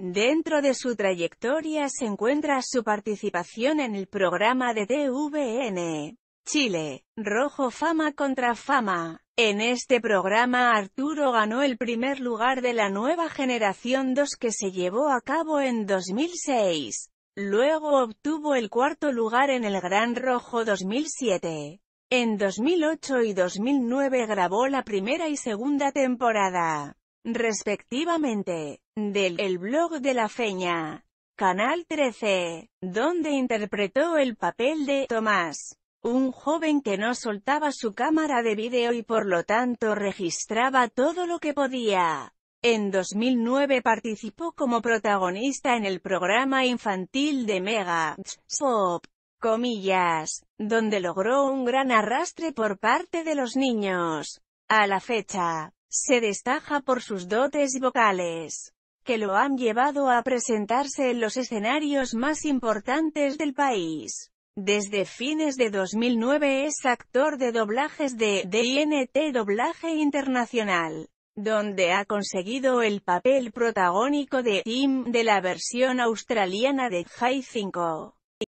Dentro de su trayectoria se encuentra su participación en el programa de TVN Chile, Rojo Fama contra Fama. En este programa Arturo ganó el primer lugar de la nueva generación 2 que se llevó a cabo en 2006. Luego obtuvo el cuarto lugar en el Gran Rojo 2007. En 2008 y 2009 grabó la primera y segunda temporada respectivamente, del El Blog de la Feña, Canal 13, donde interpretó el papel de Tomás, un joven que no soltaba su cámara de vídeo y por lo tanto registraba todo lo que podía. En 2009 participó como protagonista en el programa infantil de Mega Pop, comillas, donde logró un gran arrastre por parte de los niños. A la fecha, se destaca por sus dotes vocales, que lo han llevado a presentarse en los escenarios más importantes del país. Desde fines de 2009 es actor de doblajes de DNT Doblaje Internacional, donde ha conseguido el papel protagónico de Tim de la versión australiana de High 5.